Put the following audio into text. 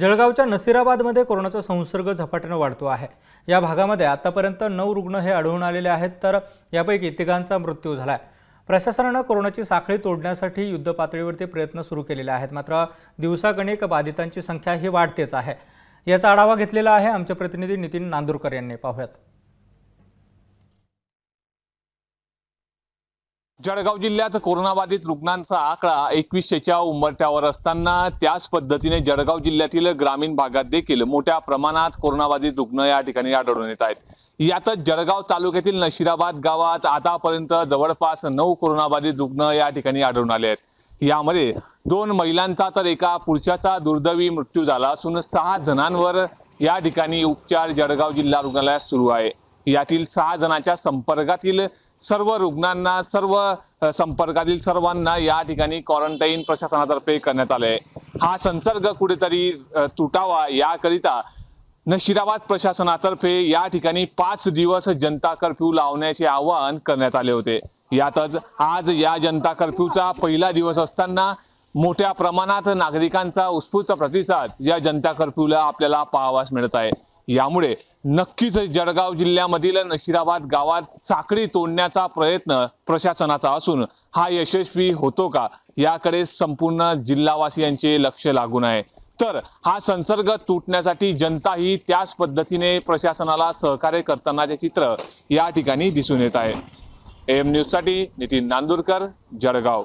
जळगावच्या नसिराबादमध्ये कोरोनाचा संसर्ग झपाट्यानं वाढतो आहे या भागामध्ये आतापर्यंत नऊ रुग्ण हे आढळून आलेले आहेत तर यापैकी तिघांचा मृत्यू झाला आहे प्रशासनानं कोरोनाची साखळी तोडण्यासाठी युद्धपातळीवरती प्रयत्न सुरू केलेले आहेत मात्र दिवसागणिक बाधितांची संख्या ही वाढतेच आहे याचा आढावा घेतलेला आहे आमचे प्रतिनिधी नितीन नांदुरकर यांनी पाहूयात जळगाव जिल्ह्यात कोरोनाबाधित रुग्णांचा आकडा एकवीसशेच्या उंबरठ्यावर असताना त्याच पद्धतीने जळगाव जिल्ह्यातील ग्रामीण भागात देखील मोठ्या प्रमाणात कोरोनाबाधित रुग्ण या ठिकाणी आढळून येत आहेत यातच जळगाव तालुक्यातील नशिराबाद गावात आतापर्यंत जवळपास नऊ कोरोनाबाधित रुग्ण या ठिकाणी आढळून आले आहेत यामध्ये दोन महिलांचा तर एका पुरुषाचा दुर्दैवी मृत्यू झाला असून सहा जणांवर या ठिकाणी उपचार जळगाव जिल्हा रुग्णालयात सुरू आहे यातील सहा जणांच्या संपर्कातील सर्व रुग्णांना सर्व संपर्कातील सर्वांना या ठिकाणी क्वारंटाईन प्रशासनातर्फे करण्यात आले हा संसर्ग कुठेतरी तुटावा याकरिता नशिराबाद प्रशासनातर्फे या ठिकाणी पाच दिवस जनता कर्फ्यू लावण्याचे आवाहन करण्यात आले होते यातच आज या जनता कर्फ्यूचा पहिला दिवस असताना मोठ्या प्रमाणात नागरिकांचा उत्स्फूर्त प्रतिसाद या जनता कर्फ्यूला आपल्याला पाहावास मिळत आहे यामुळे नक्कीच जळगाव जिल्ह्यामधील नशिराबाद गावात साखळी तोडण्याचा प्रयत्न प्रशासनाचा असून हा यशस्वी होतो का याकडे संपूर्ण जिल्हावासियांचे लक्ष लागून आहे तर हा संसर्ग तुटण्यासाठी जनता ही त्याच पद्धतीने प्रशासनाला सहकार्य करतानाचे चित्र या ठिकाणी दिसून येत आहे एम न्यूजसाठी नितीन नांदुरकर जळगाव